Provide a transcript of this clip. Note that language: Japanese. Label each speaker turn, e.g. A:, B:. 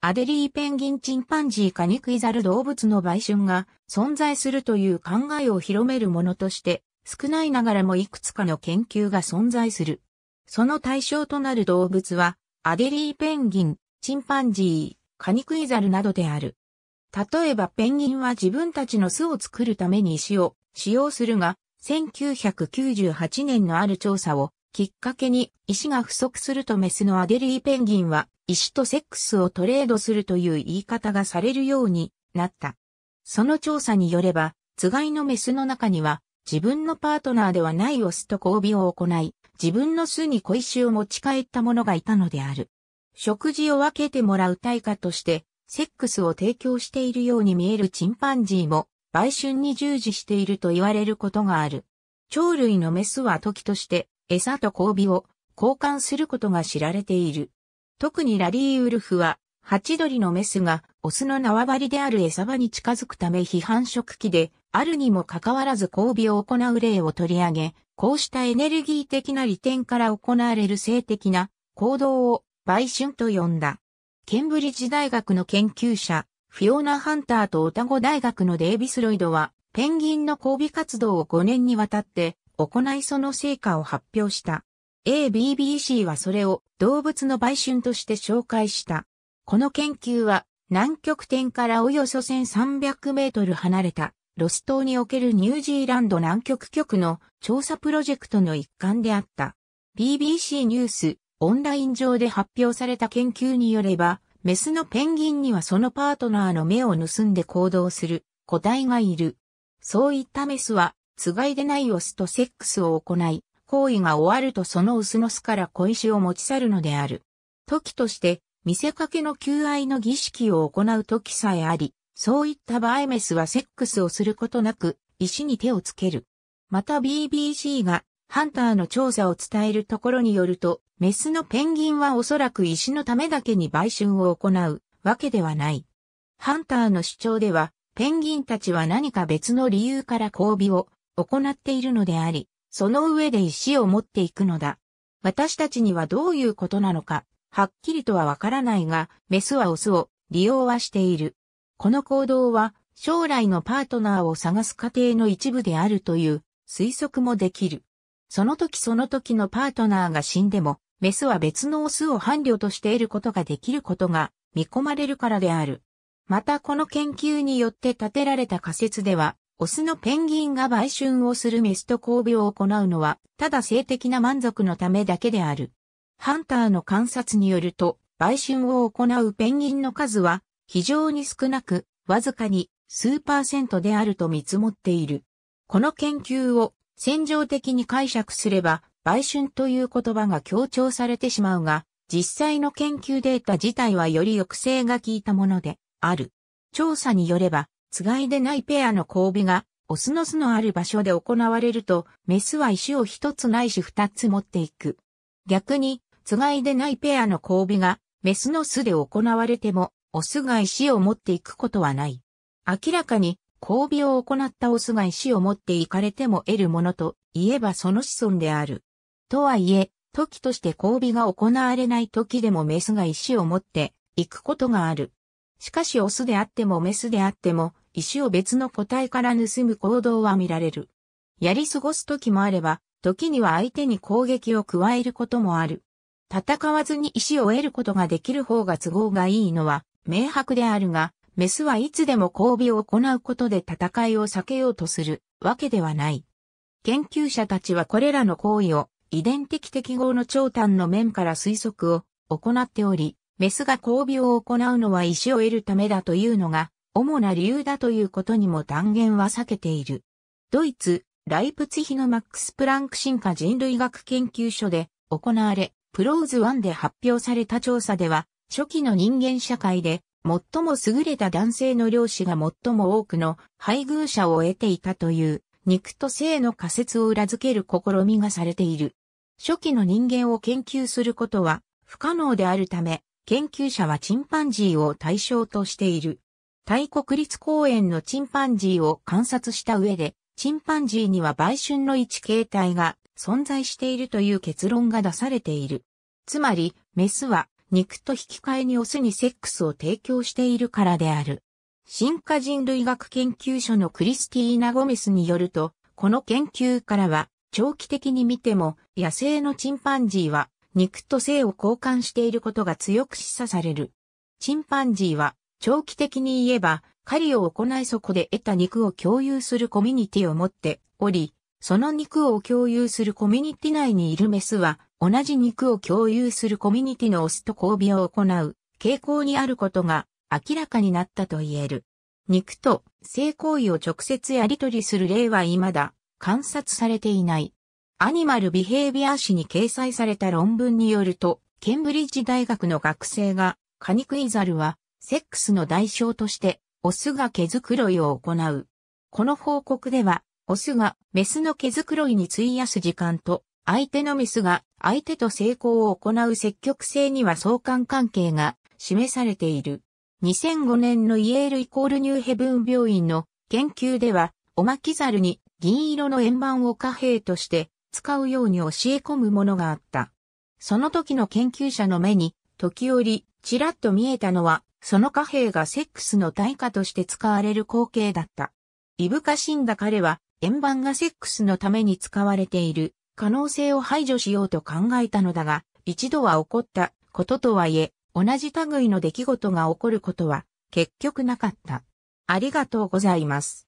A: アデリーペンギンチンパンジーカニクイザル動物の売春が存在するという考えを広めるものとして少ないながらもいくつかの研究が存在する。その対象となる動物はアデリーペンギン、チンパンジー、カニクイザルなどである。例えばペンギンは自分たちの巣を作るために石を使用するが、1998年のある調査をきっかけに石が不足するとメスのアデリーペンギンは石とセックスをトレードするという言い方がされるようになった。その調査によれば、つがいのメスの中には自分のパートナーではないオスと交尾を行い、自分の巣に小石を持ち帰った者がいたのである。食事を分けてもらう対価として、セックスを提供しているように見えるチンパンジーも、売春に従事していると言われることがある。鳥類のメスは時として、餌と交尾を交換することが知られている。特にラリーウルフは、ハチドリのメスがオスの縄張りである餌場に近づくため批判食器で、あるにもかかわらず交尾を行う例を取り上げ、こうしたエネルギー的な利点から行われる性的な行動を売春と呼んだ。ケンブリッジ大学の研究者、フィオナ・ハンターとオタゴ大学のデイビス・ロイドは、ペンギンの交尾活動を5年にわたって行いその成果を発表した。ABBC はそれを動物の売春として紹介した。この研究は南極点からおよそ1300メートル離れたロス島におけるニュージーランド南極局の調査プロジェクトの一環であった。BBC ニュースオンライン上で発表された研究によれば、メスのペンギンにはそのパートナーの目を盗んで行動する個体がいる。そういったメスはつがいでないオスとセックスを行い、行為が終わるとそのオスの巣から小石を持ち去るのである。時として、見せかけの求愛の儀式を行う時さえあり、そういった場合メスはセックスをすることなく、石に手をつける。また BBC がハンターの調査を伝えるところによると、メスのペンギンはおそらく石のためだけに売春を行うわけではない。ハンターの主張では、ペンギンたちは何か別の理由から交尾を行っているのであり、その上で石を持っていくのだ。私たちにはどういうことなのか、はっきりとはわからないが、メスはオスを利用はしている。この行動は、将来のパートナーを探す過程の一部であるという推測もできる。その時その時のパートナーが死んでも、メスは別のオスを伴侶として得ることができることが見込まれるからである。またこの研究によって立てられた仮説では、オスのペンギンが売春をするメスと交尾を行うのは、ただ性的な満足のためだけである。ハンターの観察によると、売春を行うペンギンの数は非常に少なく、わずかに数パーセントであると見積もっている。この研究を戦場的に解釈すれば、売春という言葉が強調されてしまうが、実際の研究データ自体はより抑制が効いたものである。調査によれば、つがいでないペアの交尾が、オスの巣のある場所で行われると、メスは石を一つないし二つ持っていく。逆に、つがいでないペアの交尾が、メスの巣で行われても、オスが石を持っていくことはない。明らかに、交尾を行ったオスが石を持っていかれても得るものといえばその子孫である。とはいえ、時として交尾が行われない時でもメスが石を持っていくことがある。しかしオスであってもメスであっても、石を別の個体から盗む行動は見られる。やり過ごす時もあれば、時には相手に攻撃を加えることもある。戦わずに石を得ることができる方が都合がいいのは明白であるが、メスはいつでも交尾を行うことで戦いを避けようとするわけではない。研究者たちはこれらの行為を遺伝的適合の長短の面から推測を行っており、メスが交尾を行うのは石を得るためだというのが主な理由だということにも断言は避けている。ドイツ、ライプツヒのマックス・プランク進化人類学研究所で行われ、プローズ1で発表された調査では、初期の人間社会で最も優れた男性の漁師が最も多くの配偶者を得ていたという肉と性の仮説を裏付ける試みがされている。初期の人間を研究することは不可能であるため、研究者はチンパンジーを対象としている。タイ国立公園のチンパンジーを観察した上で、チンパンジーには売春の一形態が存在しているという結論が出されている。つまり、メスは肉と引き換えにオスにセックスを提供しているからである。進化人類学研究所のクリスティーナ・ゴメスによると、この研究からは、長期的に見ても、野生のチンパンジーは、肉と性を交換していることが強く示唆される。チンパンジーは、長期的に言えば、狩りを行いそこで得た肉を共有するコミュニティを持っており、その肉を共有するコミュニティ内にいるメスは、同じ肉を共有するコミュニティのオスと交尾を行う傾向にあることが明らかになったと言える。肉と性行為を直接やり取りする例は未だ観察されていない。アニマルビヘイビア誌に掲載された論文によると、ケンブリッジ大学の学生がカニクイザルはセックスの代償として、オスが毛づくろいを行う。この報告では、オスがメスの毛づくろいに費やす時間と、相手のメスが相手と成功を行う積極性には相関関係が示されている。2005年のイエールイコールニューヘブン病院の研究では、おまきザルに銀色の円盤を貨幣として使うように教え込むものがあった。その時の研究者の目に、時折ちらっと見えたのは、その貨幣がセックスの対価として使われる光景だった。いぶかしんだ彼は、円盤がセックスのために使われている可能性を排除しようと考えたのだが、一度は起こったこととはいえ、同じ類の出来事が起こることは結局なかった。ありがとうございます。